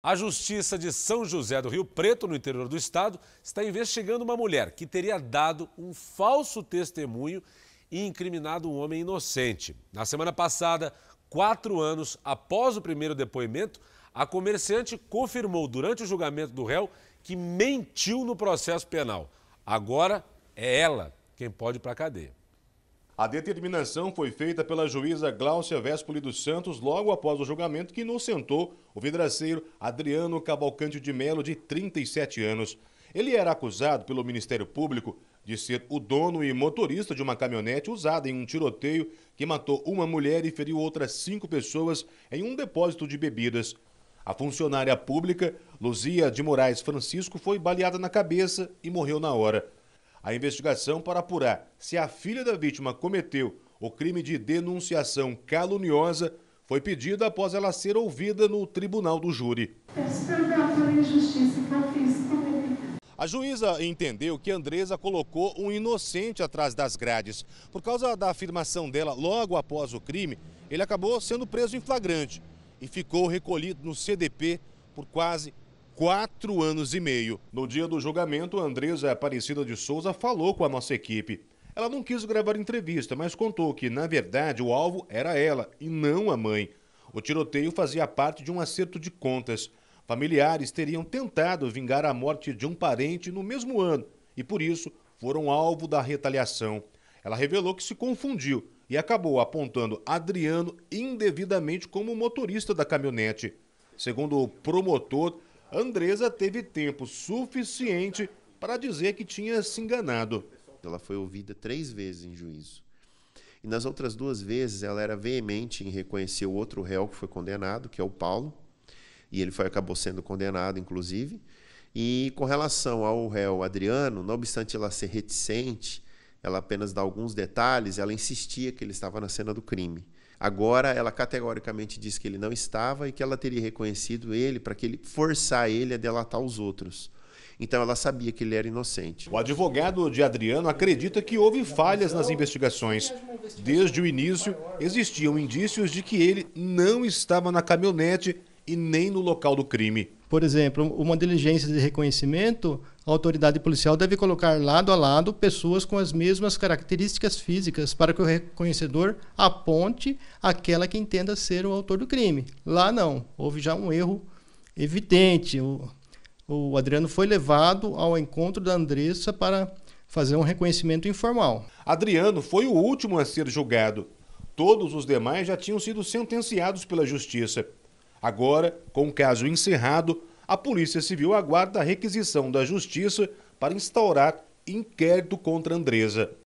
A Justiça de São José do Rio Preto, no interior do estado, está investigando uma mulher que teria dado um falso testemunho e incriminado um homem inocente. Na semana passada, quatro anos após o primeiro depoimento, a comerciante confirmou durante o julgamento do réu que mentiu no processo penal. Agora é ela quem pode ir para a cadeia. A determinação foi feita pela juíza Gláucia Véspoli dos Santos logo após o julgamento que inocentou o vidraceiro Adriano Cavalcante de Melo, de 37 anos. Ele era acusado pelo Ministério Público de ser o dono e motorista de uma caminhonete usada em um tiroteio que matou uma mulher e feriu outras cinco pessoas em um depósito de bebidas. A funcionária pública, Luzia de Moraes Francisco, foi baleada na cabeça e morreu na hora. A investigação para apurar se a filha da vítima cometeu o crime de denunciação caluniosa foi pedida após ela ser ouvida no tribunal do júri. A juíza entendeu que Andresa colocou um inocente atrás das grades. Por causa da afirmação dela logo após o crime, ele acabou sendo preso em flagrante e ficou recolhido no CDP por quase quatro anos e meio. No dia do julgamento, Andresa Aparecida de Souza falou com a nossa equipe. Ela não quis gravar entrevista, mas contou que, na verdade, o alvo era ela e não a mãe. O tiroteio fazia parte de um acerto de contas. Familiares teriam tentado vingar a morte de um parente no mesmo ano e, por isso, foram alvo da retaliação. Ela revelou que se confundiu e acabou apontando Adriano indevidamente como motorista da caminhonete. Segundo o promotor, Andresa teve tempo suficiente para dizer que tinha se enganado. Ela foi ouvida três vezes em juízo. E nas outras duas vezes ela era veemente em reconhecer o outro réu que foi condenado, que é o Paulo, e ele foi, acabou sendo condenado, inclusive. E com relação ao réu Adriano, não obstante ela ser reticente, ela apenas dá alguns detalhes, ela insistia que ele estava na cena do crime. Agora, ela categoricamente diz que ele não estava e que ela teria reconhecido ele para que ele forçar ele a delatar os outros. Então ela sabia que ele era inocente. O advogado de Adriano acredita que houve falhas nas investigações. Desde o início, existiam indícios de que ele não estava na caminhonete e nem no local do crime. Por exemplo, uma diligência de reconhecimento, a autoridade policial deve colocar lado a lado pessoas com as mesmas características físicas para que o reconhecedor aponte aquela que entenda ser o autor do crime. Lá não, houve já um erro evidente. O, o Adriano foi levado ao encontro da Andressa para fazer um reconhecimento informal. Adriano foi o último a ser julgado. Todos os demais já tinham sido sentenciados pela justiça. Agora, com o caso encerrado, a Polícia Civil aguarda a requisição da Justiça para instaurar inquérito contra Andresa.